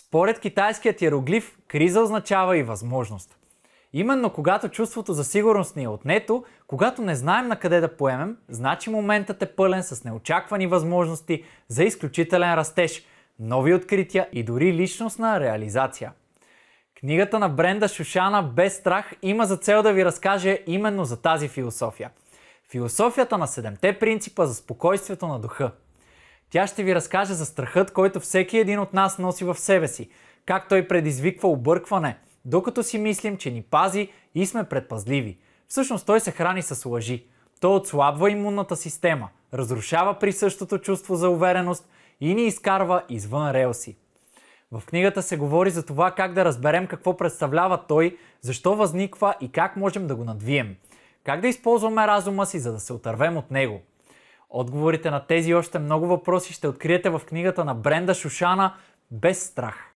Според китайският иероглиф, криза означава и възможност. Именно когато чувството за сигурност ни е отнето, когато не знаем на къде да поемем, значи моментът е пълен с неочаквани възможности за изключителен растеж, нови открития и дори личностна реализация. Книгата на бренда Шушана Без страх има за цел да ви разкаже именно за тази философия. Философията на седемте принципа за спокойствието на духа – тя ще ви разкаже за страхът, който всеки един от нас носи в себе си, как той предизвиква объркване, докато си мислим, че ни пази и сме предпазливи. Всъщност той се храни с лъжи. Той отслабва имунната система, разрушава присъщото чувство за увереност и ни изкарва извън релси. В книгата се говори за това как да разберем какво представлява той, защо възниква и как можем да го надвием. Как да използваме разума си, за да се отървем от него – Отговорите на тези още много въпроси ще откриете в книгата на Бренда Шушана Без страх.